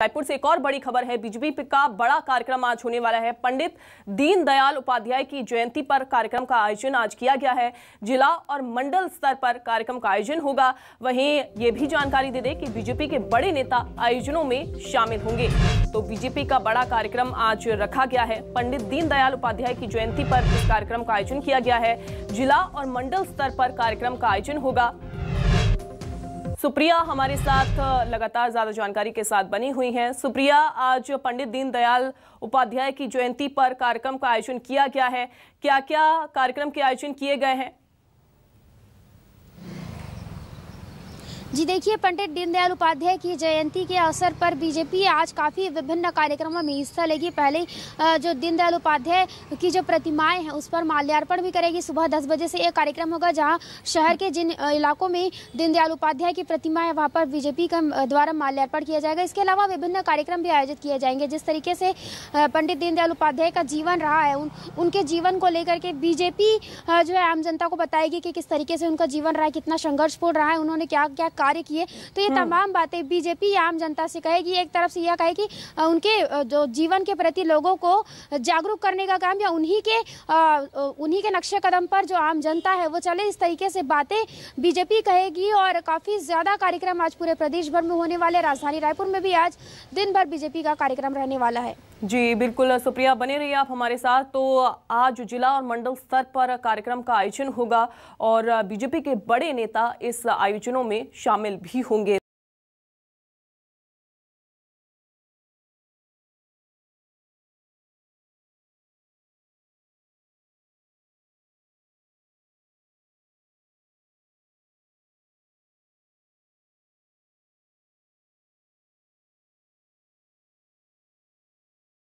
रायपुर से एक और बड़ी खबर है बीजेपी का बड़ा कार्यक्रम आज होने वाला है पंडित दीनदयाल उपाध्याय की जयंती पर कार्यक्रम का आयोजन आज किया गया है जिला और मंडल स्तर पर कार्यक्रम का आयोजन होगा वहीं ये भी जानकारी दे दें कि बीजेपी के बड़े नेता आयोजनों में शामिल होंगे तो बीजेपी का बड़ा कार्यक्रम आज रखा गया है पंडित दीनदयाल उपाध्याय की जयंती पर इस कार्यक्रम का आयोजन किया गया है जिला और मंडल स्तर पर कार्यक्रम का आयोजन होगा सुप्रिया हमारे साथ लगातार ज्यादा जानकारी के साथ बनी हुई हैं सुप्रिया आज पंडित दीनदयाल उपाध्याय की जयंती पर कार्यक्रम का आयोजन किया गया है क्या क्या कार्यक्रम के आयोजन किए गए हैं जी देखिए पंडित दीनदयाल उपाध्याय की जयंती के अवसर पर बीजेपी आज काफ़ी विभिन्न कार्यक्रमों में हिस्सा लेगी पहले जो दीनदयाल उपाध्याय की जो प्रतिमाएं हैं उस पर माल्यार्पण भी करेगी सुबह दस बजे से एक कार्यक्रम होगा जहां शहर के जिन इलाकों में दीनदयाल उपाध्याय की प्रतिमा है वहाँ पर बीजेपी का द्वारा माल्यार्पण किया जाएगा इसके अलावा विभिन्न कार्यक्रम भी आयोजित किए जाएंगे जिस तरीके से पंडित दीनदयाल उपाध्याय का जीवन रहा है उन, उनके जीवन को लेकर के बीजेपी जो है आम जनता को बताएगी कि किस तरीके से उनका जीवन रहा है कितना संघर्षपूर्ण रहा है उन्होंने क्या क्या कार्य किए तो ये हम्म। तमाम बातें बीजेपी आम जनता से कहेगी एक तरफ से यह कहेगी उनके जो जीवन के प्रति लोगों को जागरूक करने का काम या उन्हीं के उन्हीं के नक्शे कदम पर जो आम जनता है वो चले इस तरीके से बातें बीजेपी कहेगी और काफ़ी ज़्यादा कार्यक्रम आज पूरे प्रदेश भर में होने वाले राजधानी रायपुर में भी आज दिन भर बीजेपी का कार्यक्रम रहने वाला है जी बिल्कुल सुप्रिया बने रहिए आप हमारे साथ तो आज जिला और मंडल स्तर पर कार्यक्रम का आयोजन होगा और बीजेपी के बड़े नेता इस आयोजनों में शामिल भी होंगे